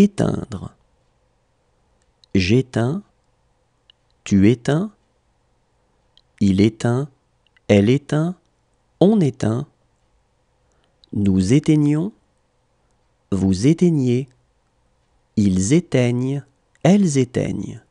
Éteindre. J'éteins. Tu éteins. Il éteint. Elle éteint. On éteint. Nous éteignons. Vous éteignez. Ils éteignent. Elles éteignent.